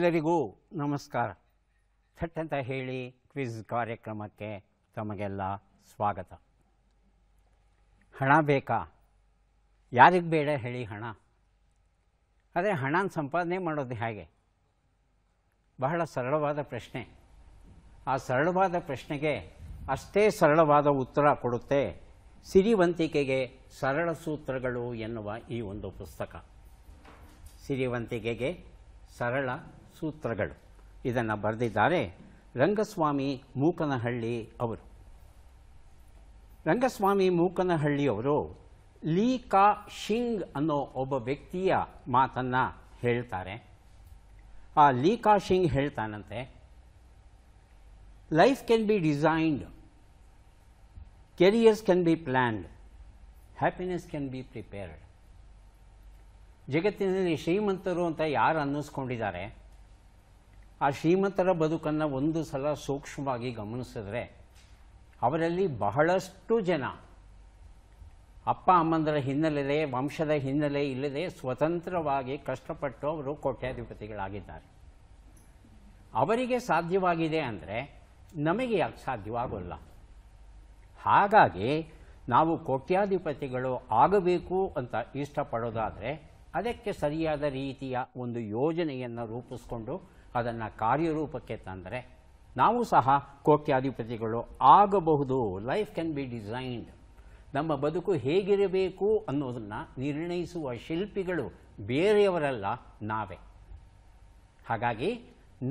ಎಲ್ಲರಿಗೂ ನಮಸ್ಕಾರ ಥಟ್ ಅಂತ ಹೇಳಿ ಕ್ವಿಜ್ ಕಾರ್ಯಕ್ರಮಕ್ಕೆ ತಮಗೆಲ್ಲ ಸ್ವಾಗತ ಹಣ ಬೇಕಾ ಯಾರಿಗೆ ಬೇಡ ಹೇಳಿ ಹಣ ಅದೇ ಹಣನ ಸಂಪಾದನೆ ಮಾಡೋದು ಹೇಗೆ ಬಹಳ ಸರಳವಾದ ಪ್ರಶ್ನೆ ಆ ಸರಳವಾದ ಪ್ರಶ್ನೆಗೆ ಅಷ್ಟೇ ಸರಳವಾದ ಉತ್ತರ ಕೊಡುತ್ತೆ ಸಿರಿವಂತಿಕೆಗೆ ಸರಳ ಸೂತ್ರಗಳು ಎನ್ನುವ ಈ ಒಂದು ಪುಸ್ತಕ ಸಿರಿವಂತಿಕೆಗೆ ಸರಳ ಸೂತ್ರಗಳು ಇದನ್ನು ಬರೆದಿದ್ದಾರೆ ರಂಗಸ್ವಾಮಿ ಮೂಕನಹಳ್ಳಿ ಅವರು ರಂಗಸ್ವಾಮಿ ಮೂಕನಹಳ್ಳಿಯವರು ಲೀ ಕಾ ಶಿಂಗ್ ಅನ್ನೋ ಒಬ್ಬ ವ್ಯಕ್ತಿಯ ಮಾತನ್ನು ಹೇಳ್ತಾರೆ ಆ ಲೀ ಕಾ ಶಿಂಗ್ ಹೇಳ್ತಾನಂತೆ life can be designed careers can be planned happiness can be prepared ಜಗತ್ತಿನಲ್ಲಿ ಶ್ರೀಮಂತರು ಅಂತ ಯಾರು ಅನ್ನಿಸ್ಕೊಂಡಿದ್ದಾರೆ ಆ ಶ್ರೀಮಂತರ ಬದುಕನ್ನು ಒಂದು ಸಲ ಸೂಕ್ಷ್ಮವಾಗಿ ಗಮನಿಸಿದ್ರೆ ಅವರಲ್ಲಿ ಬಹಳಷ್ಟು ಜನ ಅಪ್ಪ ಅಮ್ಮಂದರ ಹಿನ್ನೆಲೆ ವಂಶದ ಹಿನ್ನೆಲೆ ಇಲ್ಲದೆ ಸ್ವತಂತ್ರವಾಗಿ ಕಷ್ಟಪಟ್ಟು ಅವರು ಕೋಟ್ಯಾಧಿಪತಿಗಳಾಗಿದ್ದಾರೆ ಅವರಿಗೆ ಸಾಧ್ಯವಾಗಿದೆ ಅಂದರೆ ನಮಗೆ ಯಾಕೆ ಸಾಧ್ಯವಾಗೋಲ್ಲ ಹಾಗಾಗಿ ನಾವು ಕೋಟ್ಯಾಧಿಪತಿಗಳು ಆಗಬೇಕು ಅಂತ ಇಷ್ಟಪಡೋದಾದರೆ ಅದಕ್ಕೆ ಸರಿಯಾದ ರೀತಿಯ ಒಂದು ಯೋಜನೆಯನ್ನು ರೂಪಿಸ್ಕೊಂಡು ಅದನ್ನು ಕಾರ್ಯರೂಪಕ್ಕೆ ತಂದರೆ ನಾವು ಸಹ ಕೋಟ್ಯಾಧಿಪತಿಗಳು ಆಗಬಹುದು ಲೈಫ್ ಕ್ಯಾನ್ ಬಿ ಡಿಸೈನ್ಡ್ ನಮ್ಮ ಬದುಕು ಹೇಗಿರಬೇಕು ಅನ್ನೋದನ್ನು ನಿರ್ಣಯಿಸುವ ಶಿಲ್ಪಿಗಳು ಬೇರೆಯವರಲ್ಲ ನಾವೇ ಹಾಗಾಗಿ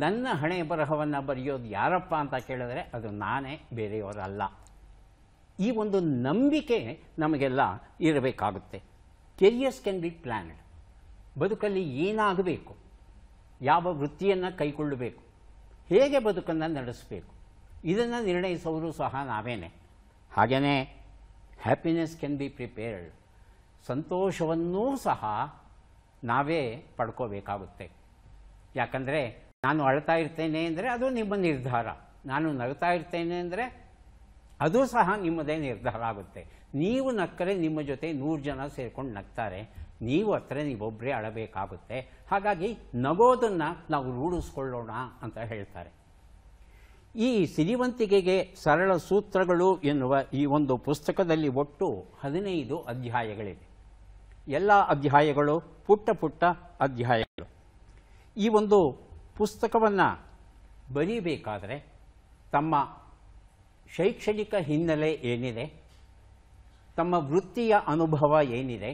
ನನ್ನ ಹಣೆ ಬರಹವನ್ನು ಬರೆಯೋದು ಯಾರಪ್ಪ ಅಂತ ಕೇಳಿದ್ರೆ ಅದು ನಾನೇ ಬೇರೆಯವರಲ್ಲ ಈ ಒಂದು ನಂಬಿಕೆ ನಮಗೆಲ್ಲ ಇರಬೇಕಾಗುತ್ತೆ ಕೆರಿಯರ್ಸ್ ಕ್ಯಾನ್ ಬಿ ಪ್ಲ್ಯಾನ್ಡ್ ಬದುಕಲ್ಲಿ ಏನಾಗಬೇಕು ಯಾವ ವೃತ್ತಿಯನ್ನು ಕೈಗೊಳ್ಳಬೇಕು ಹೇಗೆ ಬದುಕನ್ನು ನಡೆಸಬೇಕು ಇದನ್ನು ನಿರ್ಣಯಿಸೋರು ಸಹ ನಾವೇನೆ ಹಾಗೆಯೇ ಹ್ಯಾಪಿನೆಸ್ ಕ್ಯಾನ್ ಬಿ ಪ್ರಿಪೇರ್ಡ್ ಸಂತೋಷವನ್ನೂ ಸಹ ನಾವೇ ಪಡ್ಕೋಬೇಕಾಗುತ್ತೆ ಯಾಕಂದರೆ ನಾನು ಅಳ್ತಾ ಇರ್ತೇನೆ ಅಂದರೆ ಅದು ನಿಮ್ಮ ನಿರ್ಧಾರ ನಾನು ನಗ್ತಾ ಇರ್ತೇನೆ ಅಂದರೆ ಅದು ಸಹ ನಿಮ್ಮದೇ ನಿರ್ಧಾರ ಆಗುತ್ತೆ ನೀವು ನಕ್ಕರೆ ನಿಮ್ಮ ಜೊತೆ ನೂರು ಜನ ಸೇರಿಕೊಂಡು ನಗ್ತಾರೆ ನೀವು ಹತ್ರ ನೀವೊಬ್ಬರೇ ಅಳಬೇಕಾಗುತ್ತೆ ಹಾಗಾಗಿ ನಗೋದನ್ನು ನಾವು ರೂಢಿಸ್ಕೊಳ್ಳೋಣ ಅಂತ ಹೇಳ್ತಾರೆ ಈ ಸಿರಿವಂತಿಕೆಗೆ ಸರಳ ಸೂತ್ರಗಳು ಎನ್ನುವ ಈ ಒಂದು ಪುಸ್ತಕದಲ್ಲಿ ಒಟ್ಟು ಹದಿನೈದು ಅಧ್ಯಾಯಗಳಿವೆ ಎಲ್ಲ ಅಧ್ಯಾಯಗಳು ಪುಟ್ಟ ಪುಟ್ಟ ಅಧ್ಯಾಯಗಳು ಈ ಒಂದು ಪುಸ್ತಕವನ್ನು ಬರೀಬೇಕಾದರೆ ತಮ್ಮ ಶೈಕ್ಷಣಿಕ ಹಿನ್ನೆಲೆ ಏನಿದೆ ತಮ್ಮ ವೃತ್ತಿಯ ಅನುಭವ ಏನಿದೆ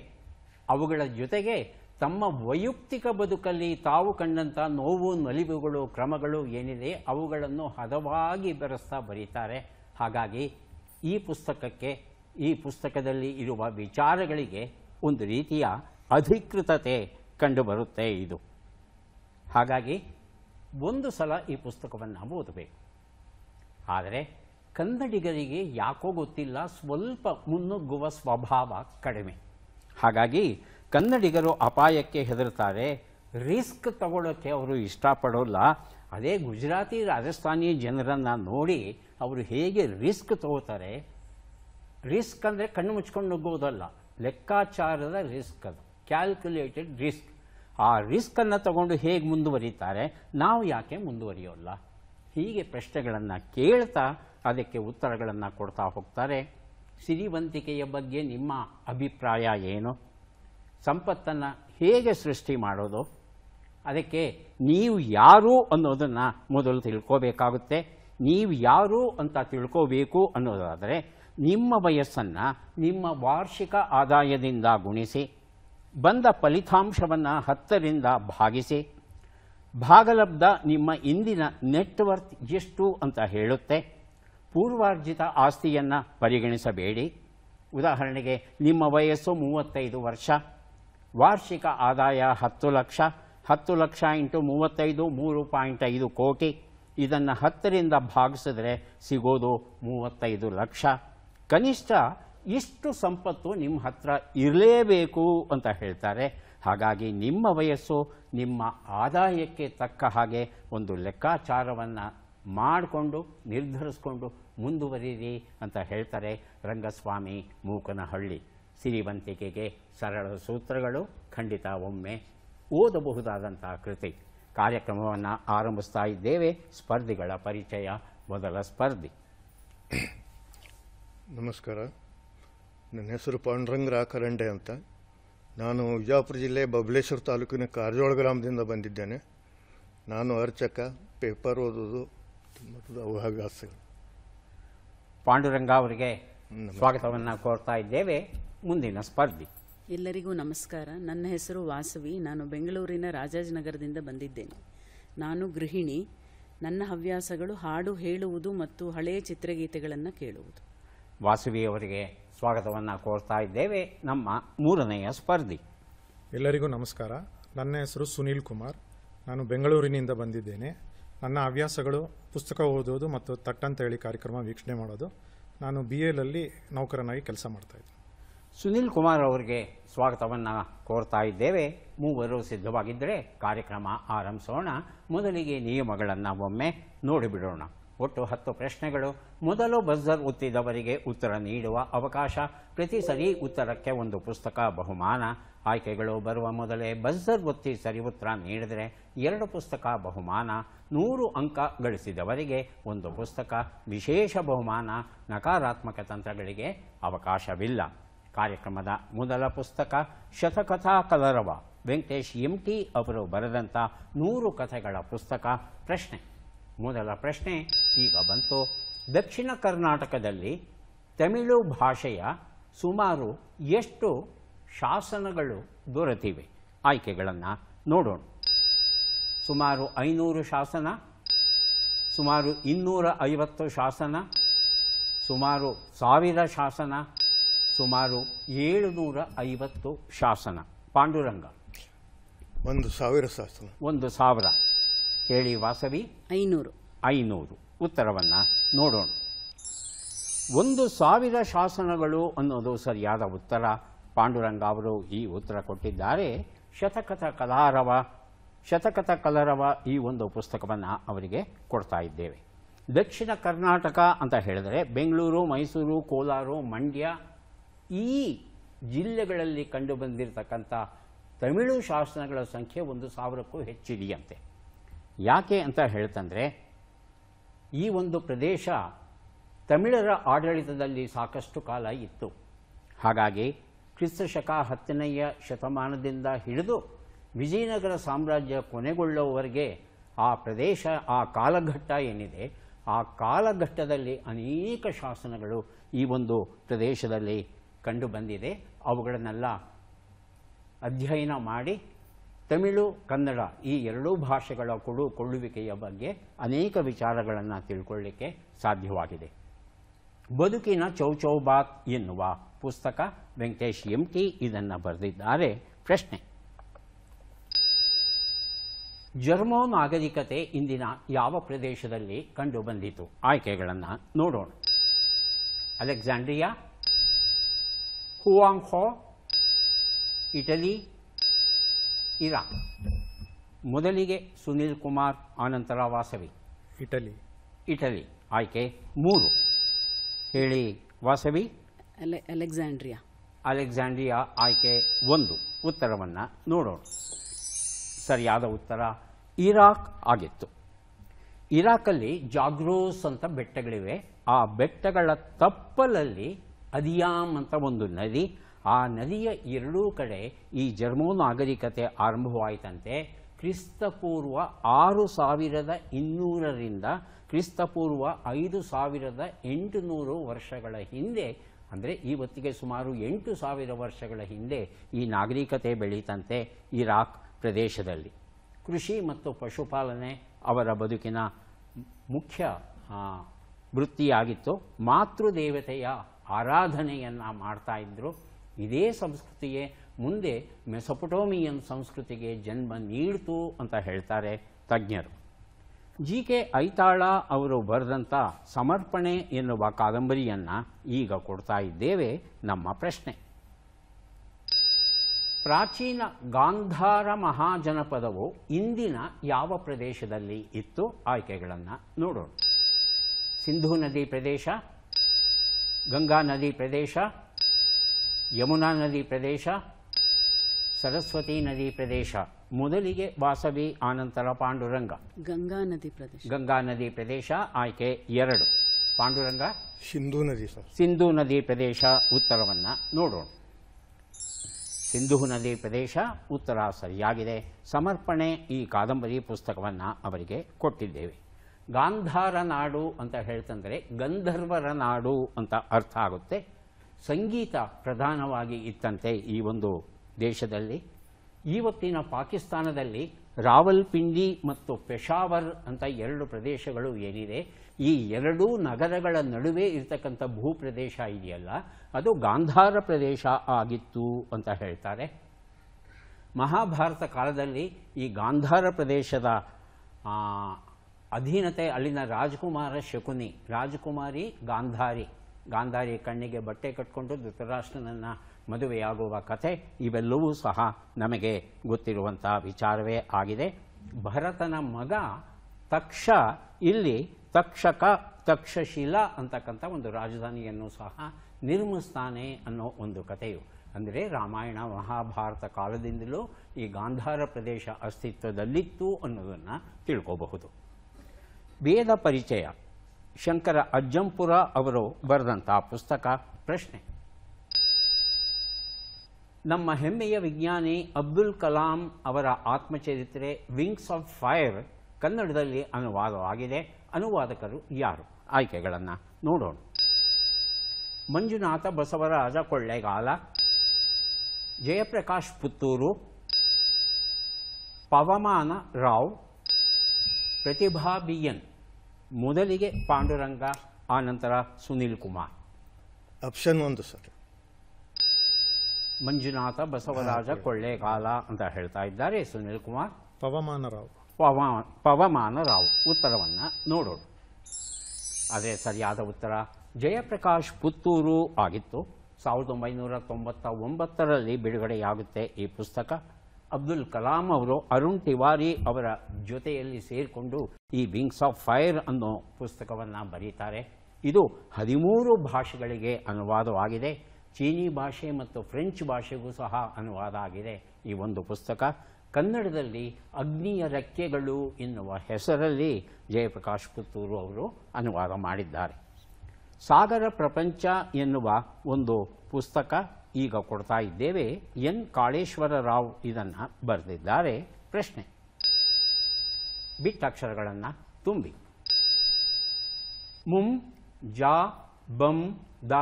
ಅವುಗಳ ಜೊತೆಗೆ ತಮ್ಮ ವೈಯಕ್ತಿಕ ಬದುಕಲ್ಲಿ ತಾವು ಕಂಡಂಥ ನೋವು ನಲಿವುಗಳು ಕ್ರಮಗಳು ಏನಿದೆ ಅವುಗಳನ್ನು ಹದವಾಗಿ ಬೆರೆಸ್ತಾ ಬರೀತಾರೆ ಹಾಗಾಗಿ ಈ ಪುಸ್ತಕಕ್ಕೆ ಈ ಪುಸ್ತಕದಲ್ಲಿ ಇರುವ ವಿಚಾರಗಳಿಗೆ ಒಂದು ರೀತಿಯ ಅಧಿಕೃತತೆ ಕಂಡುಬರುತ್ತೆ ಇದು ಹಾಗಾಗಿ ಒಂದು ಸಲ ಈ ಪುಸ್ತಕವನ್ನು ಓದಬೇಕು ಆದರೆ ಕನ್ನಡಿಗರಿಗೆ ಯಾಕೋ ಗೊತ್ತಿಲ್ಲ ಸ್ವಲ್ಪ ಮುನ್ನುಗ್ಗುವ ಸ್ವಭಾವ ಕಡಿಮೆ ಹಾಗಾಗಿ ಕನ್ನಡಿಗರು ಅಪಾಯಕ್ಕೆ ಹೆದರ್ತಾರೆ ರಿಸ್ಕ್ ತಗೊಳ್ಳೋಕ್ಕೆ ಅವರು ಇಷ್ಟಪಡೋಲ್ಲ ಅದೇ ಗುಜರಾತಿ ರಾಜಸ್ಥಾನಿ ಜನರನ್ನು ನೋಡಿ ಅವರು ಹೇಗೆ ರಿಸ್ಕ್ ತಗೋತಾರೆ ರಿಸ್ಕ್ ಅಂದರೆ ಕಣ್ಣು ಮುಚ್ಕೊಂಡು ನುಗ್ಗೋದಲ್ಲ ಲೆಕ್ಕಾಚಾರದ ರಿಸ್ಕ್ ಅದು ಕ್ಯಾಲ್ಕುಲೇಟೆಡ್ ರಿಸ್ಕ್ ಆ ರಿಸ್ಕನ್ನು ತಗೊಂಡು ಹೇಗೆ ಮುಂದುವರಿತಾರೆ ನಾವು ಯಾಕೆ ಮುಂದುವರಿಯೋಲ್ಲ ಹೀಗೆ ಪ್ರಶ್ನೆಗಳನ್ನು ಕೇಳ್ತಾ ಅದಕ್ಕೆ ಉತ್ತರಗಳನ್ನು ಕೊಡ್ತಾ ಹೋಗ್ತಾರೆ ಸಿರಿವಂತಿಕೆಯ ಬಗ್ಗೆ ನಿಮ್ಮ ಅಭಿಪ್ರಾಯ ಏನು ಸಂಪತ್ತನ್ನು ಹೇಗೆ ಸೃಷ್ಟಿ ಮಾಡೋದು ಅದಕ್ಕೆ ನೀವು ಯಾರು ಅನ್ನೋದನ್ನು ಮೊದಲು ತಿಳ್ಕೋಬೇಕಾಗುತ್ತೆ ನೀವು ಯಾರು ಅಂತ ತಿಳ್ಕೋಬೇಕು ಅನ್ನೋದಾದರೆ ನಿಮ್ಮ ವಯಸ್ಸನ್ನು ನಿಮ್ಮ ವಾರ್ಷಿಕ ಆದಾಯದಿಂದ ಗುಣಿಸಿ ಬಂದ ಫಲಿತಾಂಶವನ್ನು ಹತ್ತರಿಂದ ಭಾಗಿಸಿ ಭಾಗಲಬ್ಧ ನಿಮ್ಮ ಇಂದಿನ ನೆಟ್ವರ್ತ್ ಎಷ್ಟು ಅಂತ ಹೇಳುತ್ತೆ ಪೂರ್ವಾರ್ಜಿತ ಆಸ್ತಿಯನ್ನು ಪರಿಗಣಿಸಬೇಡಿ ಉದಾಹರಣೆಗೆ ನಿಮ್ಮ ವಯಸ್ಸು ಮೂವತ್ತೈದು ವರ್ಷ ವಾರ್ಷಿಕ ಆದಾಯ ಹತ್ತು ಲಕ್ಷ ಹತ್ತು ಲಕ್ಷ ಇಂಟು ಮೂವತ್ತೈದು ಮೂರು ಪಾಯಿಂಟ್ ಐದು ಕೋಟಿ ಇದನ್ನು ಹತ್ತರಿಂದ ಭಾಗಿಸಿದ್ರೆ ಸಿಗೋದು ಮೂವತ್ತೈದು ಲಕ್ಷ ಕನಿಷ್ಠ ಇಷ್ಟು ಸಂಪತ್ತು ನಿಮ್ಮ ಹತ್ರ ಇರಲೇಬೇಕು ಅಂತ ಹೇಳ್ತಾರೆ ಹಾಗಾಗಿ ನಿಮ್ಮ ವಯಸ್ಸು ನಿಮ್ಮ ಆದಾಯಕ್ಕೆ ತಕ್ಕ ಹಾಗೆ ಒಂದು ಲೆಕ್ಕಾಚಾರವನ್ನು ಮಾಡಿಕೊಂಡು ನಿರ್ಧರಿಸ್ಕೊಂಡು ಮುಂದುವರಿರಿ ಅಂತ ಹೇಳ್ತಾರೆ ರಂಗಸ್ವಾಮಿ ಮೂಕನಹಳ್ಳಿ ಸಿರಿವಂತಿಕೆಗೆ ಸರಳ ಸೂತ್ರಗಳು ಖಂಡಿತ ಒಮ್ಮೆ ಓದಬಹುದಾದಂಥ ಕೃತಿ ಕಾರ್ಯಕ್ರಮವನ್ನು ಆರಂಭಿಸ್ತಾ ಇದ್ದೇವೆ ಸ್ಪರ್ಧಿಗಳ ಪರಿಚಯ ಮೊದಲ ಸ್ಪರ್ಧಿ ನಮಸ್ಕಾರ ನನ್ನ ಹೆಸರು ಪಾಂಡುರಂಗ ಕರಂಡೆ ಅಂತ ನಾನು ವಿಜಾಪುರ ಜಿಲ್ಲೆ ಬಬಲೇಶ್ವರ ತಾಲೂಕಿನ ಕಾರಜೋಳ ಗ್ರಾಮದಿಂದ ಬಂದಿದ್ದೇನೆ ನಾನು ಅರ್ಚಕ ಪೇಪರ್ ಓದೋದು ತುಂಬ ಹವ್ಯಾಸಗಳು ಪಾಂಡುರಂಗ ಅವರಿಗೆ ಸ್ವಾಗತವನ್ನು ಕೋರ್ತಾ ಇದ್ದೇವೆ ಮುಂದಿನ ಸ್ಪರ್ಧಿ ಎಲ್ಲರಿಗೂ ನಮಸ್ಕಾರ ನನ್ನ ಹೆಸರು ವಾಸವಿ ನಾನು ಬೆಂಗಳೂರಿನ ರಾಜಾಜನಗರದಿಂದ ಬಂದಿದ್ದೇನೆ ನಾನು ಗೃಹಿಣಿ ನನ್ನ ಹವ್ಯಾಸಗಳು ಹಾಡು ಹೇಳುವುದು ಮತ್ತು ಹಳೆಯ ಚಿತ್ರಗೀತೆಗಳನ್ನು ಕೇಳುವುದು ವಾಸವಿ ಅವರಿಗೆ ಸ್ವಾಗತವನ್ನು ಕೋರ್ತಾ ಇದ್ದೇವೆ ನಮ್ಮ ಮೂರನೆಯ ಸ್ಪರ್ಧಿ ಎಲ್ಲರಿಗೂ ನಮಸ್ಕಾರ ನನ್ನ ಹೆಸರು ಸುನೀಲ್ ಕುಮಾರ್ ನಾನು ಬೆಂಗಳೂರಿನಿಂದ ಬಂದಿದ್ದೇನೆ ನನ್ನ ಹವ್ಯಾಸಗಳು ಪುಸ್ತಕ ಓದೋದು ಮತ್ತು ತಟ್ಟಂತ ಹೇಳಿ ಕಾರ್ಯಕ್ರಮ ವೀಕ್ಷಣೆ ಮಾಡೋದು ನಾನು ಬಿ ಎಲಲ್ಲಿ ನೌಕರನಾಗಿ ಕೆಲಸ ಮಾಡ್ತಾಯಿದ್ದೆ ಸುನಿಲ್ ಕುಮಾರ್ ಅವರಿಗೆ ಸ್ವಾಗತವನ್ನು ಕೋರ್ತಾ ಇದ್ದೇವೆ ಮೂವರು ಸಿದ್ಧವಾಗಿದ್ದರೆ ಕಾರ್ಯಕ್ರಮ ಆರಂಭಿಸೋಣ ಮೊದಲಿಗೆ ನಿಯಮಗಳನ್ನು ಒಮ್ಮೆ ನೋಡಿಬಿಡೋಣ ಒಟ್ಟು ಹತ್ತು ಪ್ರಶ್ನೆಗಳು ಮೊದಲು ಬಜರ್ ಒತ್ತಿದವರಿಗೆ ಉತ್ತರ ನೀಡುವ ಅವಕಾಶ ಪ್ರತಿ ಸರಿ ಉತ್ತರಕ್ಕೆ ಒಂದು ಪುಸ್ತಕ ಬಹುಮಾನ ಆಯ್ಕೆಗಳು ಬರುವ ಮೊದಲೇ ಬಜರ್ ಒತ್ತಿ ಸರಿ ಉತ್ತರ ನೀಡಿದರೆ ಎರಡು ಪುಸ್ತಕ ಬಹುಮಾನ ನೂರು ಅಂಕ ಗಳಿಸಿದವರಿಗೆ ಒಂದು ಪುಸ್ತಕ ವಿಶೇಷ ಬಹುಮಾನ ನಕಾರಾತ್ಮಕ ತಂತ್ರಗಳಿಗೆ ಅವಕಾಶವಿಲ್ಲ ಕಾರ್ಯಕ್ರಮದ ಮೊದಲ ಪುಸ್ತಕ ಶತಕಥಾ ಕಲರವ ವೆಂಕಟೇಶ್ ಎಂ ಅವರು ಬರೆದಂಥ ನೂರು ಕಥೆಗಳ ಪುಸ್ತಕ ಪ್ರಶ್ನೆ ಮೊದಲ ಪ್ರಶ್ನೆ ಈಗ ಬಂತು ದಕ್ಷಿಣ ಕರ್ನಾಟಕದಲ್ಲಿ ತಮಿಳು ಭಾಷೆಯ ಸುಮಾರು ಎಷ್ಟು ಶಾಸನಗಳು ದೊರೆತಿವೆ ಆಯ್ಕೆಗಳನ್ನು ನೋಡೋಣ ಸುಮಾರು ಐನೂರು ಶಾಸನ ಸುಮಾರು ಇನ್ನೂರ ಐವತ್ತು ಶಾಸನ ಸುಮಾರು ಸಾವಿರ ಶಾಸನ ಸುಮಾರು ಏಳುನೂರ ಐವತ್ತು ಶಾಸನ ಪಾಂಡುರಂಗ ಒಂದು ಸಾವಿರ ಶಾಸನ ಒಂದು ಸಾವಿರ ಹೇಳಿ ವಾಸವಿ ಐನೂರು ಐನೂರು ಉತ್ತರವನ್ನು ನೋಡೋಣ ಒಂದು ಸಾವಿರ ಶಾಸನಗಳು ಅನ್ನೋದು ಸರಿಯಾದ ಉತ್ತರ ಪಾಂಡುರಂಗ ಅವರು ಈ ಉತ್ತರ ಕೊಟ್ಟಿದ್ದಾರೆ ಶತಕಥ ಕಲಾರವ ಶತಕಥ ಕಲರವ ಈ ಒಂದು ಪುಸ್ತಕವನ್ನು ಅವರಿಗೆ ಕೊಡ್ತಾ ಇದ್ದೇವೆ ದಕ್ಷಿಣ ಕರ್ನಾಟಕ ಅಂತ ಹೇಳಿದರೆ ಬೆಂಗಳೂರು ಮೈಸೂರು ಕೋಲಾರ ಮಂಡ್ಯ ಈ ಜಿಲ್ಲೆಗಳಲ್ಲಿ ಕಂಡುಬಂದಿರತಕ್ಕಂಥ ತಮಿಳು ಶಾಸನಗಳ ಸಂಖ್ಯೆ ಒಂದು ಸಾವಿರಕ್ಕೂ ಹೆಚ್ಚಿದೆಯಂತೆ ಯಾಕೆ ಅಂತ ಹೇಳ್ತಂದರೆ ಈ ಒಂದು ಪ್ರದೇಶ ತಮಿಳರ ಆಡಳಿತದಲ್ಲಿ ಸಾಕಷ್ಟು ಕಾಲ ಇತ್ತು ಹಾಗಾಗಿ ಕ್ರಿಸ್ತ ಶಕ ಹತ್ತನೆಯ ಶತಮಾನದಿಂದ ಹಿಡಿದು ವಿಜಯನಗರ ಸಾಮ್ರಾಜ್ಯ ಕೊನೆಗೊಳ್ಳುವವರೆಗೆ ಆ ಪ್ರದೇಶ ಆ ಕಾಲಘಟ್ಟ ಏನಿದೆ ಆ ಕಾಲಘಟ್ಟದಲ್ಲಿ ಅನೇಕ ಶಾಸನಗಳು ಈ ಒಂದು ಪ್ರದೇಶದಲ್ಲಿ ಕಂಡುಬಂದಿದೆ ಅವುಗಳನ್ನೆಲ್ಲ ಅಧ್ಯಯನ ಮಾಡಿ ತಮಿಳು ಕನ್ನಡ ಈ ಎರಡೂ ಭಾಷೆಗಳ ಕೊಡುಕೊಳ್ಳುವಿಕೆಯ ಬಗ್ಗೆ ಅನೇಕ ವಿಚಾರಗಳನ್ನು ತಿಳ್ಕೊಳ್ಳಿಕ್ಕೆ ಸಾಧ್ಯವಾಗಿದೆ ಬದುಕಿನ ಚೌಚೌಬಾತ್ ಎನ್ನುವ ಪುಸ್ತಕ ವೆಂಕಟೇಶ್ ಟಿ ಇದನ್ನು ಬರೆದಿದ್ದಾರೆ ಪ್ರಶ್ನೆ ಜರ್ಮೋ ನಾಗರಿಕತೆ ಇಂದಿನ ಯಾವ ಪ್ರದೇಶದಲ್ಲಿ ಕಂಡುಬಂದಿತು ಆಯ್ಕೆಗಳನ್ನು ನೋಡೋಣ ಅಲೆಕ್ಸಾಂಡ್ರಿಯಾ ಹುವಾಂಗ್ಹೋ ಇಟಲಿ ಇರಾಕ್ ಮೊದಲಿಗೆ ಸುನೀಲ್ ಕುಮಾರ್ ಆನಂತರ ವಾಸವಿ ಇಟಲಿ ಇಟಲಿ ಆಯ್ಕೆ ಮೂರು ಹೇಳಿ ವಾಸವಿ ಅಲೆ ಅಲೆಕ್ಸಾಂಡ್ರಿಯಾ ಅಲೆಕ್ಸಾಂಡ್ರಿಯಾ ಆಯ್ಕೆ ಒಂದು ಉತ್ತರವನ್ನು ನೋಡೋಣ ಸರಿಯಾದ ಉತ್ತರ ಇರಾಕ್ ಆಗಿತ್ತು ಇರಾಕಲ್ಲಿ ಜಾಗ್ರೋಸ್ ಅಂತ ಬೆಟ್ಟಗಳಿವೆ ಆ ಬೆಟ್ಟಗಳ ತಪ್ಪಲಲ್ಲಿ ಅದಿಯಾಮ್ ಅಂತ ಒಂದು ನದಿ ಆ ನದಿಯ ಎರಡೂ ಕಡೆ ಈ ಜರ್ಮೋ ನಾಗರಿಕತೆ ಆರಂಭವಾಯಿತಂತೆ ಕ್ರಿಸ್ತಪೂರ್ವ ಆರು ಸಾವಿರದ ಇನ್ನೂರರಿಂದ ಕ್ರಿಸ್ತಪೂರ್ವ ಐದು ಸಾವಿರದ ಎಂಟುನೂರು ವರ್ಷಗಳ ಹಿಂದೆ ಅಂದರೆ ಇವತ್ತಿಗೆ ಸುಮಾರು ಎಂಟು ಸಾವಿರ ವರ್ಷಗಳ ಹಿಂದೆ ಈ ನಾಗರಿಕತೆ ಬೆಳೀತಂತೆ ಇರಾಕ್ ಪ್ರದೇಶದಲ್ಲಿ ಕೃಷಿ ಮತ್ತು ಪಶುಪಾಲನೆ ಅವರ ಬದುಕಿನ ಮುಖ್ಯ ವೃತ್ತಿಯಾಗಿತ್ತು ಮಾತೃದೇವತೆಯ ಆರಾಧನೆಯನ್ನು ಮಾಡ್ತಾ ಇದ್ದರು ಇದೇ ಸಂಸ್ಕೃತಿಯೇ ಮುಂದೆ ಮೆಸೊಪೊಟೋಮಿಯನ್ ಸಂಸ್ಕೃತಿಗೆ ಜನ್ಮ ನೀಡಿತು ಅಂತ ಹೇಳ್ತಾರೆ ತಜ್ಞರು ಜಿ ಕೆ ಐತಾಳ ಅವರು ಬರೆದಂಥ ಸಮರ್ಪಣೆ ಎನ್ನುವ ಕಾದಂಬರಿಯನ್ನು ಈಗ ಕೊಡ್ತಾ ಇದ್ದೇವೆ ನಮ್ಮ ಪ್ರಶ್ನೆ ಪ್ರಾಚೀನ ಗಾಂಧಾರ ಮಹಾಜನಪದವು ಇಂದಿನ ಯಾವ ಪ್ರದೇಶದಲ್ಲಿ ಇತ್ತು ಆಯ್ಕೆಗಳನ್ನು ನೋಡೋಣ ಸಿಂಧೂ ನದಿ ಪ್ರದೇಶ ಗಂಗಾ ನದಿ ಪ್ರದೇಶ ಯಮುನಾ ನದಿ ಪ್ರದೇಶ ಸರಸ್ವತಿ ನದಿ ಪ್ರದೇಶ ಮೊದಲಿಗೆ ವಾಸವಿ ಆನಂತರ ಪಾಂಡುರಂಗ ಗಂಗಾ ನದಿ ಪ್ರದೇಶ ಗಂಗಾ ನದಿ ಪ್ರದೇಶ ಆಯ್ಕೆ ಎರಡು ಪಾಂಡುರಂಗ ಸಿಂಧೂ ನದಿ ಸರ್ ಸಿಂಧೂ ನದಿ ಪ್ರದೇಶ ಉತ್ತರವನ್ನು ನೋಡೋಣ ಸಿಂಧೂ ನದಿ ಪ್ರದೇಶ ಉತ್ತರ ಸರಿಯಾಗಿದೆ ಸಮರ್ಪಣೆ ಈ ಕಾದಂಬರಿ ಪುಸ್ತಕವನ್ನು ಅವರಿಗೆ ಕೊಟ್ಟಿದ್ದೇವೆ ಗಾಂಧಾರ ನಾಡು ಅಂತ ಹೇಳ್ತಂದರೆ ಗಂಧರ್ವರ ನಾಡು ಅಂತ ಅರ್ಥ ಆಗುತ್ತೆ ಸಂಗೀತ ಪ್ರಧಾನವಾಗಿ ಇತ್ತಂತೆ ಈ ಒಂದು ದೇಶದಲ್ಲಿ ಇವತ್ತಿನ ಪಾಕಿಸ್ತಾನದಲ್ಲಿ ರಾವಲ್ಪಿಂಡಿ ಮತ್ತು ಪೆಶಾವರ್ ಅಂತ ಎರಡು ಪ್ರದೇಶಗಳು ಏನಿದೆ ಈ ಎರಡೂ ನಗರಗಳ ನಡುವೆ ಇರತಕ್ಕಂಥ ಭೂ ಪ್ರದೇಶ ಇದೆಯಲ್ಲ ಅದು ಗಾಂಧಾರ ಪ್ರದೇಶ ಆಗಿತ್ತು ಅಂತ ಹೇಳ್ತಾರೆ ಮಹಾಭಾರತ ಕಾಲದಲ್ಲಿ ಈ ಗಾಂಧಾರ ಪ್ರದೇಶದ ಅಧೀನತೆ ಅಲ್ಲಿನ ರಾಜಕುಮಾರ ಶಕುನಿ ರಾಜಕುಮಾರಿ ಗಾಂಧಾರಿ ಗಾಂಧಾರಿ ಕಣ್ಣಿಗೆ ಬಟ್ಟೆ ಕಟ್ಕೊಂಡು ಧೃತರಾಷ್ಟ್ರನನ್ನು ಮದುವೆಯಾಗುವ ಕಥೆ ಇವೆಲ್ಲವೂ ಸಹ ನಮಗೆ ಗೊತ್ತಿರುವಂಥ ವಿಚಾರವೇ ಆಗಿದೆ ಭರತನ ಮಗ ತಕ್ಷ ಇಲ್ಲಿ ತಕ್ಷಕ ತಕ್ಷಶಿಲಾ ಅಂತಕ್ಕಂಥ ಒಂದು ರಾಜಧಾನಿಯನ್ನು ಸಹ ನಿರ್ಮಿಸ್ತಾನೆ ಅನ್ನೋ ಒಂದು ಕಥೆಯು ಅಂದರೆ ರಾಮಾಯಣ ಮಹಾಭಾರತ ಕಾಲದಿಂದಲೂ ಈ ಗಾಂಧಾರ ಪ್ರದೇಶ ಅಸ್ತಿತ್ವದಲ್ಲಿತ್ತು ಅನ್ನೋದನ್ನು ತಿಳ್ಕೋಬಹುದು ವೇದ ಪರಿಚಯ ಶಂಕರ ಅಜ್ಜಂಪುರ ಅವರು ಬರೆದಂಥ ಪುಸ್ತಕ ಪ್ರಶ್ನೆ ನಮ್ಮ ಹೆಮ್ಮೆಯ ವಿಜ್ಞಾನಿ ಅಬ್ದುಲ್ ಕಲಾಂ ಅವರ ಆತ್ಮಚರಿತ್ರೆ ವಿಂಗ್ಸ್ ಆಫ್ ಫೈರ್ ಕನ್ನಡದಲ್ಲಿ ಅನುವಾದವಾಗಿದೆ ಅನುವಾದಕರು ಯಾರು ಆಯ್ಕೆಗಳನ್ನು ನೋಡೋಣ ಮಂಜುನಾಥ ಬಸವರಾಜ ಕೊಳ್ಳೇಗಾಲ ಜಯಪ್ರಕಾಶ್ ಪುತ್ತೂರು ಪವಮಾನ ರಾವ್ ಪ್ರತಿಭಾ ಮೊದಲಿಗೆ ಪಾಂಡುರಂಗ ಆ ನಂತರ ಸುನೀಲ್ ಕುಮಾರ್ ಆಪ್ಷನ್ ಒಂದು ಸರ್ ಮಂಜುನಾಥ ಬಸವರಾಜ ಕೊಳ್ಳೇಗಾಲ ಅಂತ ಹೇಳ್ತಾ ಇದ್ದಾರೆ ಸುನೀಲ್ ಕುಮಾರ್ ಪವಮಾನರಾವ್ ಪವ ಪವಮಾನರಾವ್ ಉತ್ತರವನ್ನು ನೋಡೋಣ ಅದೇ ಸರಿಯಾದ ಉತ್ತರ ಜಯಪ್ರಕಾಶ್ ಪುತ್ತೂರು ಆಗಿತ್ತು ಸಾವಿರದ ಒಂಬೈನೂರ ತೊಂಬತ್ತ ಒಂಬತ್ತರಲ್ಲಿ ಬಿಡುಗಡೆಯಾಗುತ್ತೆ ಈ ಪುಸ್ತಕ ಅಬ್ದುಲ್ ಕಲಾಂ ಅವರು ಅರುಣ್ ತಿವಾರಿ ಅವರ ಜೊತೆಯಲ್ಲಿ ಸೇರಿಕೊಂಡು ಈ ವಿಂಗ್ಸ್ ಆಫ್ ಫೈರ್ ಅನ್ನೋ ಪುಸ್ತಕವನ್ನು ಬರೀತಾರೆ ಇದು ಹದಿಮೂರು ಭಾಷೆಗಳಿಗೆ ಅನುವಾದವಾಗಿದೆ ಚೀನೀ ಭಾಷೆ ಮತ್ತು ಫ್ರೆಂಚ್ ಭಾಷೆಗೂ ಸಹ ಅನುವಾದ ಆಗಿದೆ ಈ ಒಂದು ಪುಸ್ತಕ ಕನ್ನಡದಲ್ಲಿ ಅಗ್ನಿಯ ರೆಕ್ಕೆಗಳು ಎನ್ನುವ ಹೆಸರಲ್ಲಿ ಜಯಪ್ರಕಾಶ್ ಪುತ್ತೂರು ಅವರು ಅನುವಾದ ಮಾಡಿದ್ದಾರೆ ಸಾಗರ ಪ್ರಪಂಚ ಎನ್ನುವ ಒಂದು ಪುಸ್ತಕ ಈಗ ಕೊಡ್ತಾ ಇದ್ದೇವೆ ಎನ್ ಕಾಳೇಶ್ವರ ರಾವ್ ಇದನ್ನು ಬರೆದಿದ್ದಾರೆ ಪ್ರಶ್ನೆ ಅಕ್ಷರಗಳನ್ನು ತುಂಬಿ ಮುಂ ಜಾ ಬಂ ದ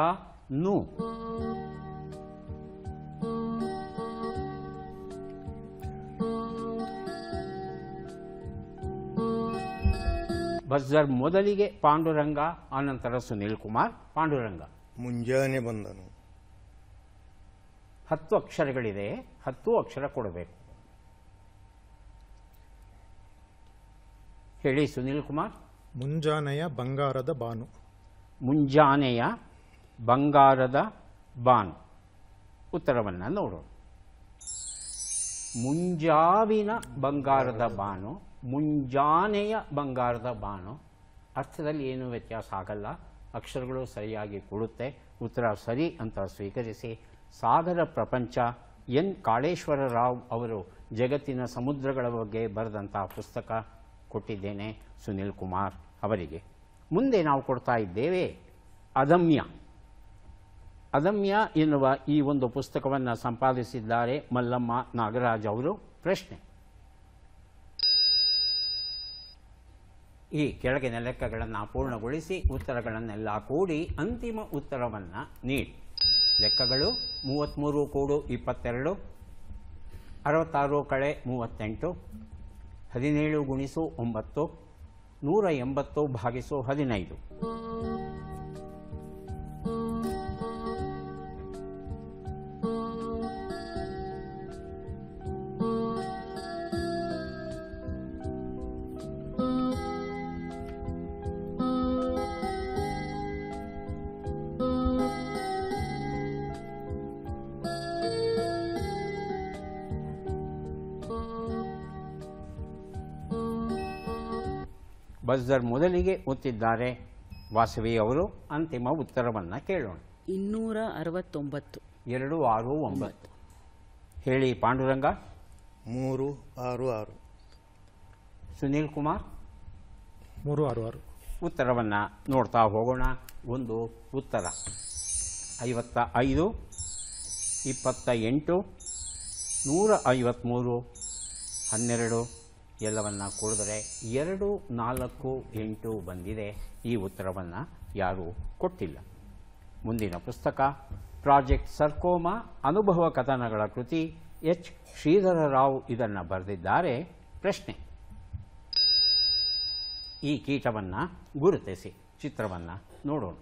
ನು ಬಜರ್ ಮೊದಲಿಗೆ ಪಾಂಡುರಂಗ ಆನಂತರ ಸುನೀಲ್ ಕುಮಾರ್ ಪಾಂಡುರಂಗ ಮುಂಜಾನೆ ಬಂದನು ಹತ್ತು ಅಕ್ಷರಗಳಿದೆ ಹತ್ತು ಅಕ್ಷರ ಕೊಡಬೇಕು ಹೇಳಿ ಸುನೀಲ್ ಕುಮಾರ್ ಮುಂಜಾನೆಯ ಬಂಗಾರದ ಬಾನು ಮುಂಜಾನೆಯ ಬಂಗಾರದ ಬಾನು ಉತ್ತರವನ್ನು ನೋಡೋಣ ಮುಂಜಾವಿನ ಬಂಗಾರದ ಬಾನು ಮುಂಜಾನೆಯ ಬಂಗಾರದ ಬಾನು ಅರ್ಥದಲ್ಲಿ ಏನೂ ವ್ಯತ್ಯಾಸ ಆಗಲ್ಲ ಅಕ್ಷರಗಳು ಸರಿಯಾಗಿ ಕೊಡುತ್ತೆ ಉತ್ತರ ಸರಿ ಅಂತ ಸ್ವೀಕರಿಸಿ ಸಾಗರ ಪ್ರಪಂಚ ಎನ್ ಕಾಳೇಶ್ವರ ರಾವ್ ಅವರು ಜಗತ್ತಿನ ಸಮುದ್ರಗಳ ಬಗ್ಗೆ ಬರೆದಂತಹ ಪುಸ್ತಕ ಕೊಟ್ಟಿದ್ದೇನೆ ಸುನಿಲ್ ಕುಮಾರ್ ಅವರಿಗೆ ಮುಂದೆ ನಾವು ಕೊಡ್ತಾ ಇದ್ದೇವೆ ಅದಮ್ಯ ಅದಮ್ಯ ಎನ್ನುವ ಈ ಒಂದು ಪುಸ್ತಕವನ್ನು ಸಂಪಾದಿಸಿದ್ದಾರೆ ಮಲ್ಲಮ್ಮ ನಾಗರಾಜ್ ಅವರು ಪ್ರಶ್ನೆ ಈ ಕೆಳಗಿನ ಲೆಕ್ಕಗಳನ್ನು ಪೂರ್ಣಗೊಳಿಸಿ ಉತ್ತರಗಳನ್ನೆಲ್ಲ ಕೂಡಿ ಅಂತಿಮ ಉತ್ತರವನ್ನು ನೀಡಿ ಲೆಕ್ಕಗಳು ಮೂವತ್ತ್ಮೂರು ಕೋಡು ಇಪ್ಪತ್ತೆರಡು ಅರವತ್ತಾರು ಕಳೆ ಮೂವತ್ತೆಂಟು ಹದಿನೇಳು ಗುಣಿಸು ಒಂಬತ್ತು ನೂರ ಎಂಬತ್ತು ಭಾಗಿಸು ಹದಿನೈದು ಬಜರ್ ಮೊದಲಿಗೆ ಒತ್ತಿದ್ದಾರೆ ವಾಸವಿ ಅವರು ಅಂತಿಮ ಉತ್ತರವನ್ನು ಕೇಳೋಣ ಇನ್ನೂರ ಅರವತ್ತೊಂಬತ್ತು ಎರಡು ಆರು ಒಂಬತ್ತು ಹೇಳಿ ಪಾಂಡುರಂಗ ಮೂರು ಆರು ಆರು ಸುನೀಲ್ ಕುಮಾರ್ ಮೂರು ಆರು ಆರು ಉತ್ತರವನ್ನು ನೋಡ್ತಾ ಹೋಗೋಣ ಒಂದು ಉತ್ತರ ಐವತ್ತ ಐದು ಇಪ್ಪತ್ತ ಎಂಟು ನೂರ ಐವತ್ತ್ಮೂರು ಹನ್ನೆರಡು ಎಲ್ಲವನ್ನು ಕೊಡಿದ್ರೆ ಎರಡು ನಾಲ್ಕು ಎಂಟು ಬಂದಿದೆ ಈ ಉತ್ತರವನ್ನು ಯಾರೂ ಕೊಟ್ಟಿಲ್ಲ ಮುಂದಿನ ಪುಸ್ತಕ ಪ್ರಾಜೆಕ್ಟ್ ಸರ್ಕೋಮ ಅನುಭವ ಕಥನಗಳ ಕೃತಿ ಎಚ್ ಶ್ರೀಧರ ರಾವ್ ಇದನ್ನು ಬರೆದಿದ್ದಾರೆ ಪ್ರಶ್ನೆ ಈ ಕೀಟವನ್ನು ಗುರುತಿಸಿ ಚಿತ್ರವನ್ನು ನೋಡೋಣ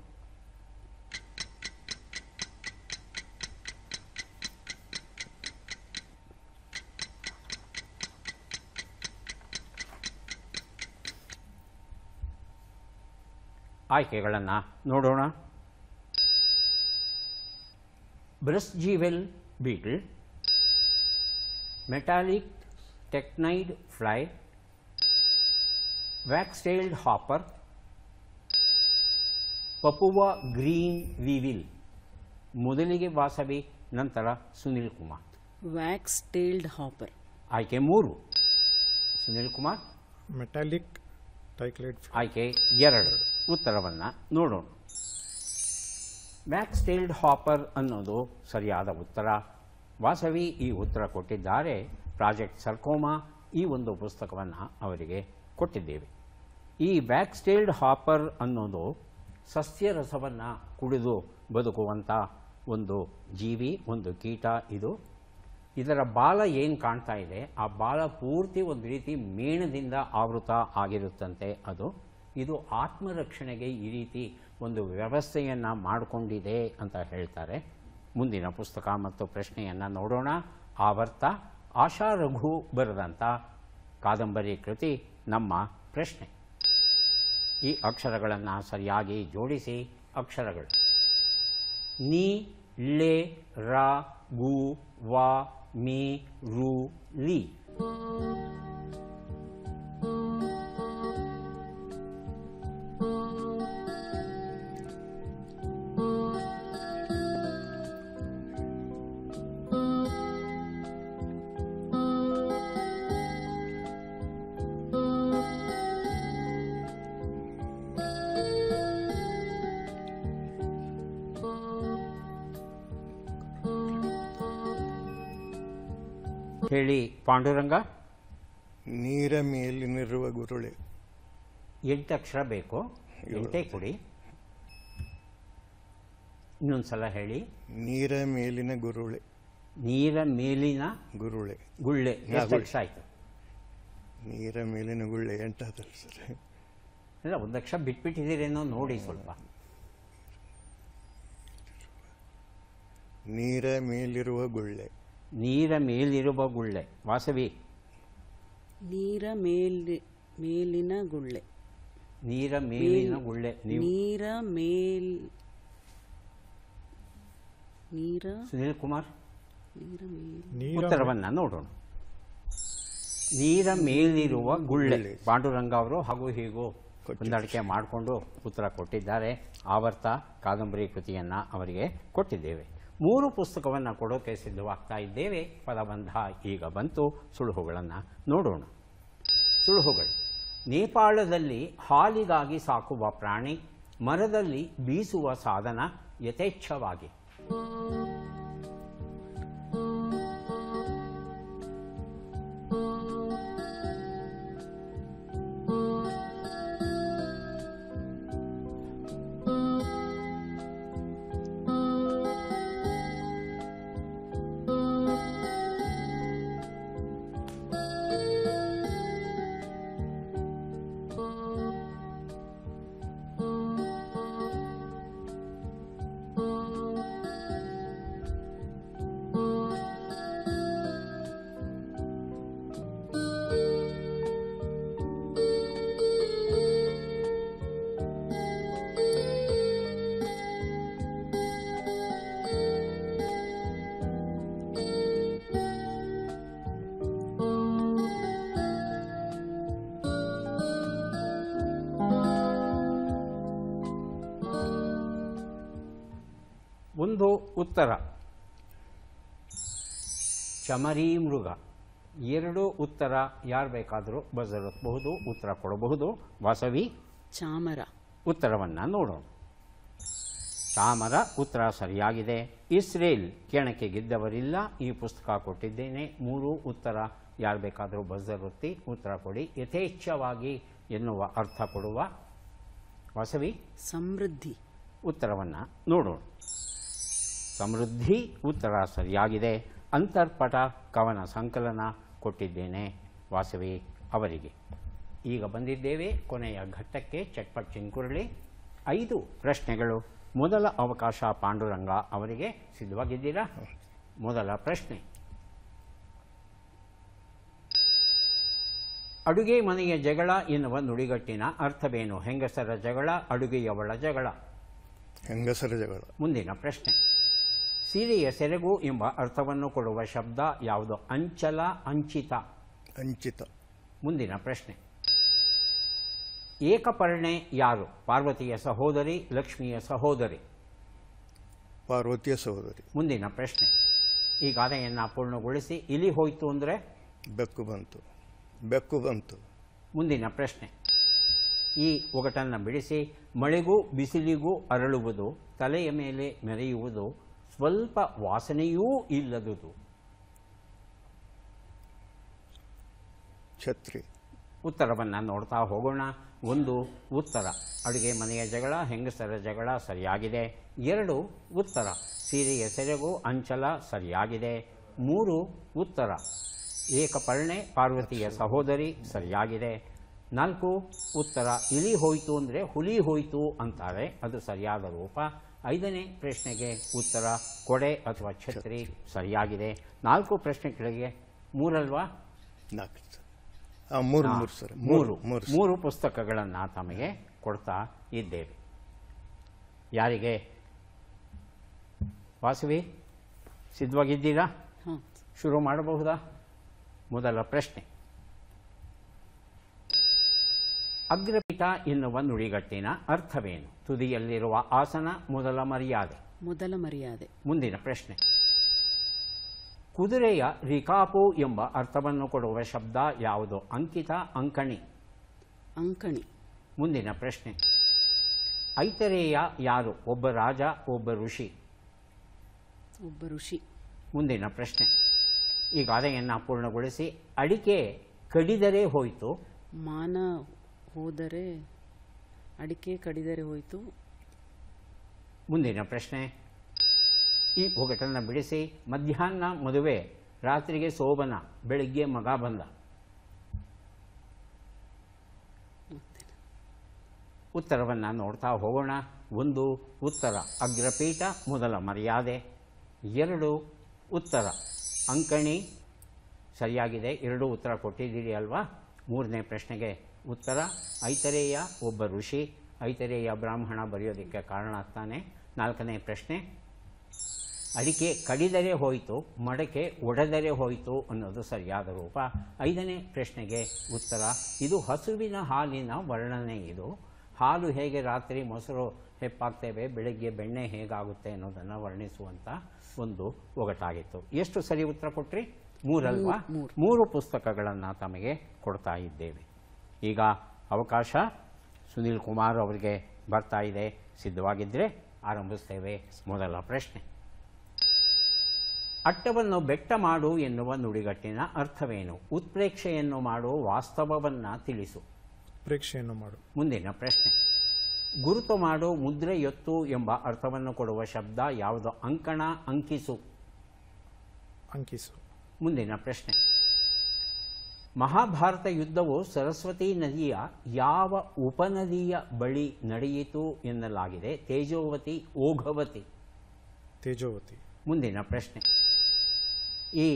ಆಯ್ಕೆಗಳನ್ನು ನೋಡೋಣ ಬ್ರಸ್ಜಿವೆಲ್ beetle metallic tachinid fly wax tailed hopper Papua green weevil ಮೊದಲಿಗೆ ವಾಸವಿ ನಂತರ Sunil Kumar wax tailed hopper ಆಯ್ಕೆ ಮೂರು ಸುನೀಲ್ ಕುಮಾರ್ ಮೆಟಾಲಿಕ್ ಟೈಕ್ಲೈಡ್ ಆಯ್ಕೆ ಎರಡು ಉತ್ತರವನ್ನು ನೋಡೋಣ ಮ್ಯಾಕ್ಸ್ ಟೇಲ್ಡ್ ಹಾಪರ್ ಅನ್ನೋದು ಸರಿಯಾದ ಉತ್ತರ ವಾಸವಿ ಈ ಉತ್ತರ ಕೊಟ್ಟಿದ್ದಾರೆ ಪ್ರಾಜೆಕ್ಟ್ ಸರ್ಕೋಮಾ ಈ ಒಂದು ಪುಸ್ತಕವನ್ನು ಅವರಿಗೆ ಕೊಟ್ಟಿದ್ದೇವೆ ಈ ಸ್ಟೇಲ್ಡ್ ಹಾಪರ್ ಅನ್ನೋದು ಸಸ್ಯ ಕುಡಿದು ಬದುಕುವಂಥ ಒಂದು ಜೀವಿ ಒಂದು ಕೀಟ ಇದು ಇದರ ಬಾಲ ಏನು ಕಾಣ್ತಾ ಇದೆ ಆ ಬಾಲ ಪೂರ್ತಿ ಒಂದು ರೀತಿ ಮೇಣದಿಂದ ಆವೃತ ಆಗಿರುತ್ತಂತೆ ಅದು ಇದು ಆತ್ಮರಕ್ಷಣೆಗೆ ಈ ರೀತಿ ಒಂದು ವ್ಯವಸ್ಥೆಯನ್ನು ಮಾಡಿಕೊಂಡಿದೆ ಅಂತ ಹೇಳ್ತಾರೆ ಮುಂದಿನ ಪುಸ್ತಕ ಮತ್ತು ಪ್ರಶ್ನೆಯನ್ನು ನೋಡೋಣ ಆವರ್ತ ಆಶಾ ರಘು ಬರೆದಂಥ ಕಾದಂಬರಿ ಕೃತಿ ನಮ್ಮ ಪ್ರಶ್ನೆ ಈ ಅಕ್ಷರಗಳನ್ನು ಸರಿಯಾಗಿ ಜೋಡಿಸಿ ಅಕ್ಷರಗಳು ನೀ ಲೇ ರ ಗು ವಾ ಮಿ ರು ಲಿ ಪಾಂಡುರಂಗ ನೀರ ಮೇಲಿನಿರುವ ಗುರುಳೆ ಎಂಟಕ್ಷರ ಬೇಕು ಎಂಟೇ ಕೊಡಿ ಇನ್ನೊಂದ್ಸಲ ಹೇಳಿ ನೀರ ಮೇಲಿನ ಗುರುಳೆ ನೀರ ಮೇಲಿನ ಗುರುಳೆ ಗುಳ್ಳೆ ಎಷ್ಟು ಅಕ್ಷರ ಆಯಿತು ನೀರ ಮೇಲಿನ ಗುಳ್ಳೆ ಎಂಟಾದ ಸರ್ ಇಲ್ಲ ಒಂದು ಅಕ್ಷರ ನೋಡಿ ಸ್ವಲ್ಪ ನೀರ ಮೇಲಿರುವ ಗುಳ್ಳೆ ನೀರ ಮೇಲಿರುವ ಗುಳ್ಳೆ ವಾಸವಿ ನೀರ ಮೇಲಿ ಮೇಲಿನ ಗುಳ್ಳೆ ನೀರ ಮೇಲಿನ ಗುಳ್ಳೆ ನೀರ ಮೇಲ್ ನೀರ ಸುನೀಲ್ ಕುಮಾರ್ ಉತ್ತರವನ್ನ ನೋಡೋಣ ನೀರ ಮೇಲಿರುವ ಗುಳ್ಳೆ ಪಾಂಡುರಂಗ ಅವರು ಹಾಗೂ ಹೀಗೂ ಹೊಂದಾಣಿಕೆ ಮಾಡಿಕೊಂಡು ಉತ್ತರ ಕೊಟ್ಟಿದ್ದಾರೆ ಆವರ್ತ ಕಾದಂಬರಿ ಕೃತಿಯನ್ನ ಅವರಿಗೆ ಕೊಟ್ಟಿದ್ದೇವೆ ಮೂರು ಪುಸ್ತಕವನ್ನು ಕೊಡೋಕೆ ಸಿದ್ಧವಾಗ್ತಾ ಇದ್ದೇವೆ ಪದಬಂಧ ಈಗ ಬಂತು ಸುಳುಹುಗಳನ್ನು ನೋಡೋಣ ಸುಳುಹುಗಳು ನೇಪಾಳದಲ್ಲಿ ಹಾಲಿಗಾಗಿ ಸಾಕುವ ಪ್ರಾಣಿ ಮರದಲ್ಲಿ ಬೀಸುವ ಸಾಧನ ಯಥೇಚ್ಛವಾಗಿ ಒಂದು ಉತ್ತರ ಚಮರಿ ಮೃಗ ಎರಡು ಉತ್ತರ ಯಾರು ಬೇಕಾದರೂ ಬಜರಬಹುದು ಉತ್ತರ ಕೊಡಬಹುದು ವಾಸವಿ ಚಾಮರ ಉತ್ತರವನ್ನು ನೋಡೋಣ ಚಾಮರ ಉತ್ತರ ಸರಿಯಾಗಿದೆ ಇಸ್ರೇಲ್ ಕೆಣಕ್ಕೆ ಗೆದ್ದವರಿಲ್ಲ ಈ ಪುಸ್ತಕ ಕೊಟ್ಟಿದ್ದೇನೆ ಮೂರು ಉತ್ತರ ಯಾರು ಬೇಕಾದರೂ ಬಜರುತ್ತಿ ಉತ್ತರ ಕೊಡಿ ಯಥೇಚ್ಛವಾಗಿ ಎನ್ನುವ ಅರ್ಥ ಕೊಡುವ ವಸವಿ ಸಮೃದ್ಧಿ ಉತ್ತರವನ್ನು ನೋಡೋಣ ಸಮೃದ್ಧಿ ಉತ್ತರ ಸರಿಯಾಗಿದೆ ಅಂತರ್ಪಟ ಕವನ ಸಂಕಲನ ಕೊಟ್ಟಿದ್ದೇನೆ ವಾಸವಿ ಅವರಿಗೆ ಈಗ ಬಂದಿದ್ದೇವೆ ಕೊನೆಯ ಘಟ್ಟಕ್ಕೆ ಚಟ್ಪಟ್ ಚಿಂಕುರಳಿ ಐದು ಪ್ರಶ್ನೆಗಳು ಮೊದಲ ಅವಕಾಶ ಪಾಂಡುರಂಗ ಅವರಿಗೆ ಸಿದ್ಧವಾಗಿದ್ದೀರಾ ಮೊದಲ ಪ್ರಶ್ನೆ ಅಡುಗೆ ಮನೆಯ ಜಗಳ ಎನ್ನುವ ನುಡಿಗಟ್ಟಿನ ಅರ್ಥವೇನು ಹೆಂಗಸರ ಜಗಳ ಅಡುಗೆಯವಳ ಜಗಳ ಹೆಂಗಸರ ಜಗಳ ಮುಂದಿನ ಪ್ರಶ್ನೆ ಸೀರೆಯ ಸೆರೆಗು ಎಂಬ ಅರ್ಥವನ್ನು ಕೊಡುವ ಶಬ್ದ ಯಾವುದು ಅಂಚಲ ಅಂಚಿತ ಅಂಚಿತ ಮುಂದಿನ ಪ್ರಶ್ನೆ ಏಕಪರ್ಣೆ ಯಾರು ಪಾರ್ವತಿಯ ಸಹೋದರಿ ಲಕ್ಷ್ಮಿಯ ಸಹೋದರಿ ಪಾರ್ವತಿಯ ಸಹೋದರಿ ಮುಂದಿನ ಪ್ರಶ್ನೆ ಈ ಗಾದೆಯನ್ನು ಪೂರ್ಣಗೊಳಿಸಿ ಇಲ್ಲಿ ಹೋಯಿತು ಅಂದರೆ ಬೆಕ್ಕು ಬಂತು ಬೆಕ್ಕು ಬಂತು ಮುಂದಿನ ಪ್ರಶ್ನೆ ಈ ಒಗಟನ್ನು ಬಿಡಿಸಿ ಮಳೆಗೂ ಬಿಸಿಲಿಗೂ ಅರಳುವುದು ತಲೆಯ ಮೇಲೆ ಮೆರೆಯುವುದು ಸ್ವಲ್ಪ ವಾಸನೆಯೂ ಇಲ್ಲದುದು ಛತ್ರಿ ಉತ್ತರವನ್ನು ನೋಡ್ತಾ ಹೋಗೋಣ ಒಂದು ಉತ್ತರ ಅಡುಗೆ ಮನೆಯ ಜಗಳ ಹೆಂಗಸರ ಜಗಳ ಸರಿಯಾಗಿದೆ ಎರಡು ಉತ್ತರ ಸೀರೆಯ ಸೆರೆಗೂ ಅಂಚಲ ಸರಿಯಾಗಿದೆ ಮೂರು ಉತ್ತರ ಏಕಪರ್ಣೆ ಪಾರ್ವತಿಯ ಸಹೋದರಿ ಸರಿಯಾಗಿದೆ ನಾಲ್ಕು ಉತ್ತರ ಇಲಿ ಹೋಯಿತು ಅಂದರೆ ಹುಲಿ ಹೋಯಿತು ಅಂತಾರೆ ಅದು ಸರಿಯಾದ ರೂಪ ಐದನೇ ಪ್ರಶ್ನೆಗೆ ಉತ್ತರ ಕೊಡೆ ಅಥವಾ ಛತ್ರಿ ಸರಿಯಾಗಿದೆ ನಾಲ್ಕು ಪ್ರಶ್ನೆಗಳಿಗೆ ಮೂರಲ್ವಾ ಮೂರು ಮೂರು ಮೂರು ಪುಸ್ತಕಗಳನ್ನು ತಮಗೆ ಕೊಡ್ತಾ ಇದ್ದೇವೆ ಯಾರಿಗೆ ವಾಸವಿ ಸಿದ್ಧವಾಗಿದ್ದೀರಾ ಶುರು ಮಾಡಬಹುದಾ ಮೊದಲ ಪ್ರಶ್ನೆ ಅಗ್ರಪೀಠ ಎನ್ನುವ ನುಡಿಗಟ್ಟಿನ ಅರ್ಥವೇನು ತುದಿಯಲ್ಲಿರುವ ಆಸನ ಮೊದಲ ಮರ್ಯಾದೆ ಮೊದಲ ಮರ್ಯಾದೆ ಮುಂದಿನ ಪ್ರಶ್ನೆ ಕುದುರೆಯ ರಿಕಾಪು ಎಂಬ ಅರ್ಥವನ್ನು ಕೊಡುವ ಶಬ್ದ ಯಾವುದು ಅಂಕಿತ ಅಂಕಣಿ ಅಂಕಣಿ ಮುಂದಿನ ಪ್ರಶ್ನೆ ಐತರೇಯ ಯಾರು ಒಬ್ಬ ರಾಜ ಒಬ್ಬ ಋಷಿ ಒಬ್ಬ ಋಷಿ ಮುಂದಿನ ಪ್ರಶ್ನೆ ಈ ಗಾದೆಯನ್ನು ಪೂರ್ಣಗೊಳಿಸಿ ಅಡಿಕೆ ಕಡಿದರೆ ಹೋಯಿತು ಮಾನ ಹೋದರೆ ಅಡಿಕೆ ಕಡಿದರೆ ಹೋಯಿತು ಮುಂದಿನ ಪ್ರಶ್ನೆ ಈ ಒಗಟನ್ನು ಬಿಡಿಸಿ ಮಧ್ಯಾಹ್ನ ಮದುವೆ ರಾತ್ರಿಗೆ ಸೋಬನ ಬೆಳಿಗ್ಗೆ ಮಗ ಬಂದ ಉತ್ತರವನ್ನು ನೋಡ್ತಾ ಹೋಗೋಣ ಒಂದು ಉತ್ತರ ಅಗ್ರಪೀಠ ಮೊದಲ ಮರ್ಯಾದೆ ಎರಡು ಉತ್ತರ ಅಂಕಣಿ ಸರಿಯಾಗಿದೆ ಎರಡು ಉತ್ತರ ಕೊಟ್ಟಿದ್ದೀರಿ ಅಲ್ವಾ ಮೂರನೇ ಪ್ರಶ್ನೆಗೆ ಉತ್ತರ ಐತರೇಯ ಒಬ್ಬ ಋಷಿ ಐತರೇಯ ಬ್ರಾಹ್ಮಣ ಬರೆಯೋದಕ್ಕೆ ಕಾರಣ ಆಗ್ತಾನೆ ನಾಲ್ಕನೇ ಪ್ರಶ್ನೆ ಅಡಿಕೆ ಕಡಿದರೆ ಹೋಯಿತು ಮಡಕೆ ಒಡೆದರೆ ಹೋಯಿತು ಅನ್ನೋದು ಸರಿಯಾದ ರೂಪ ಐದನೇ ಪ್ರಶ್ನೆಗೆ ಉತ್ತರ ಇದು ಹಸುವಿನ ಹಾಲಿನ ವರ್ಣನೆ ಇದು ಹಾಲು ಹೇಗೆ ರಾತ್ರಿ ಮೊಸರು ಹೆಪ್ಪಾಗ್ತೇವೆ ಬೆಳಗ್ಗೆ ಬೆಣ್ಣೆ ಹೇಗಾಗುತ್ತೆ ಅನ್ನೋದನ್ನು ವರ್ಣಿಸುವಂಥ ಒಂದು ಒಗಟಾಗಿತ್ತು ಎಷ್ಟು ಸರಿ ಉತ್ತರ ಕೊಟ್ರಿ ಮೂರಲ್ವಾ ಮೂರು ಪುಸ್ತಕಗಳನ್ನು ತಮಗೆ ಕೊಡ್ತಾ ಇದ್ದೇವೆ ಈಗ ಅವಕಾಶ ಸುನೀಲ್ ಕುಮಾರ್ ಅವರಿಗೆ ಬರ್ತಾ ಇದೆ ಸಿದ್ಧವಾಗಿದ್ದರೆ ಆರಂಭಿಸ್ತೇವೆ ಮೊದಲ ಪ್ರಶ್ನೆ ಅಟ್ಟವನ್ನು ಬೆಟ್ಟ ಮಾಡು ಎನ್ನುವ ನುಡಿಗಟ್ಟಿನ ಅರ್ಥವೇನು ಉತ್ಪ್ರೇಕ್ಷೆಯನ್ನು ಮಾಡು ವಾಸ್ತವವನ್ನು ತಿಳಿಸು ಪ್ರೇಕ್ಷೆಯನ್ನು ಮಾಡು ಮುಂದಿನ ಪ್ರಶ್ನೆ ಗುರುತು ಮಾಡು ಎತ್ತು ಎಂಬ ಅರ್ಥವನ್ನು ಕೊಡುವ ಶಬ್ದ ಯಾವುದು ಅಂಕಣ ಅಂಕಿಸು ಅಂಕಿಸು ಮುಂದಿನ ಪ್ರಶ್ನೆ ಮಹಾಭಾರತ ಯುದ್ಧವು ಸರಸ್ವತಿ ನದಿಯ ಯಾವ ಉಪನದಿಯ ಬಳಿ ನಡೆಯಿತು ಎನ್ನಲಾಗಿದೆ ತೇಜೋವತಿ ಓಘವತಿ ತೇಜೋವತಿ ಮುಂದಿನ ಪ್ರಶ್ನೆ ಈ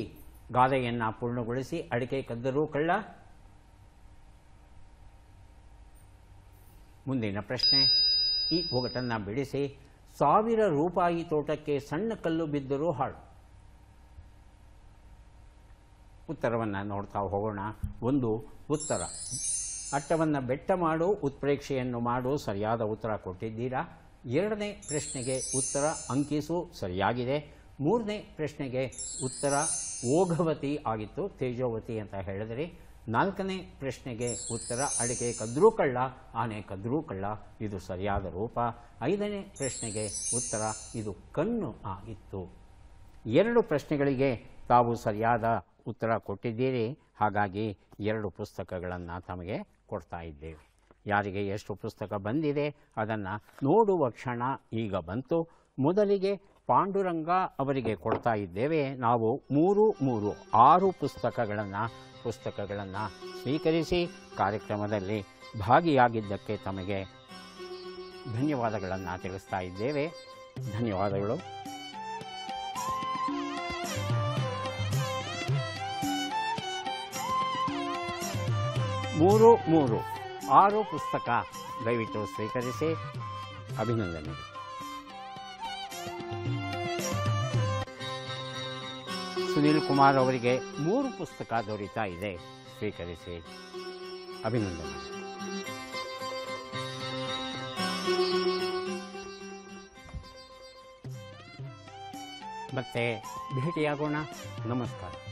ಗಾದೆಯನ್ನು ಪೂರ್ಣಗೊಳಿಸಿ ಅಡಿಕೆ ಕದ್ದರೂ ಕಳ್ಳ ಮುಂದಿನ ಪ್ರಶ್ನೆ ಈ ಒಗಟನ್ನು ಬಿಡಿಸಿ ಸಾವಿರ ರೂಪಾಯಿ ತೋಟಕ್ಕೆ ಸಣ್ಣ ಕಲ್ಲು ಬಿದ್ದರೂ ಹಾಳು ಉತ್ತರವನ್ನು ನೋಡ್ತಾ ಹೋಗೋಣ ಒಂದು ಉತ್ತರ ಅಟ್ಟವನ್ನು ಬೆಟ್ಟ ಮಾಡು ಉತ್ಪ್ರೇಕ್ಷೆಯನ್ನು ಮಾಡು ಸರಿಯಾದ ಉತ್ತರ ಕೊಟ್ಟಿದ್ದೀರಾ ಎರಡನೇ ಪ್ರಶ್ನೆಗೆ ಉತ್ತರ ಅಂಕಿಸು ಸರಿಯಾಗಿದೆ ಮೂರನೇ ಪ್ರಶ್ನೆಗೆ ಉತ್ತರ ಓಘವತಿ ಆಗಿತ್ತು ತೇಜೋವತಿ ಅಂತ ಹೇಳಿದ್ರಿ ನಾಲ್ಕನೇ ಪ್ರಶ್ನೆಗೆ ಉತ್ತರ ಅಡಿಕೆ ಕದ್ರೂ ಕಳ್ಳ ಆನೆ ಕದ್ರೂ ಕಳ್ಳ ಇದು ಸರಿಯಾದ ರೂಪ ಐದನೇ ಪ್ರಶ್ನೆಗೆ ಉತ್ತರ ಇದು ಕಣ್ಣು ಆಗಿತ್ತು ಎರಡು ಪ್ರಶ್ನೆಗಳಿಗೆ ತಾವು ಸರಿಯಾದ ಉತ್ತರ ಕೊಟ್ಟಿದ್ದೀರಿ ಹಾಗಾಗಿ ಎರಡು ಪುಸ್ತಕಗಳನ್ನು ತಮಗೆ ಕೊಡ್ತಾ ಇದ್ದೇವೆ ಯಾರಿಗೆ ಎಷ್ಟು ಪುಸ್ತಕ ಬಂದಿದೆ ಅದನ್ನು ನೋಡುವ ಕ್ಷಣ ಈಗ ಬಂತು ಮೊದಲಿಗೆ ಪಾಂಡುರಂಗ ಅವರಿಗೆ ಕೊಡ್ತಾ ಇದ್ದೇವೆ ನಾವು ಮೂರು ಮೂರು ಆರು ಪುಸ್ತಕಗಳನ್ನು ಪುಸ್ತಕಗಳನ್ನು ಸ್ವೀಕರಿಸಿ ಕಾರ್ಯಕ್ರಮದಲ್ಲಿ ಭಾಗಿಯಾಗಿದ್ದಕ್ಕೆ ತಮಗೆ ಧನ್ಯವಾದಗಳನ್ನು ತಿಳಿಸ್ತಾ ಇದ್ದೇವೆ ಧನ್ಯವಾದಗಳು ಮೂರು ಮೂರು ಆರು ಪುಸ್ತಕ ದಯವಿಟ್ಟು ಸ್ವೀಕರಿಸಿ ಅಭಿನಂದನೆ ಸುನೀಲ್ ಕುಮಾರ್ ಅವರಿಗೆ ಮೂರು ಪುಸ್ತಕ ದೊರೀತಾ ಇದೆ ಸ್ವೀಕರಿಸಿ ಅಭಿನಂದನೆ ಮತ್ತೆ ಭೇಟಿಯಾಗೋಣ ನಮಸ್ಕಾರ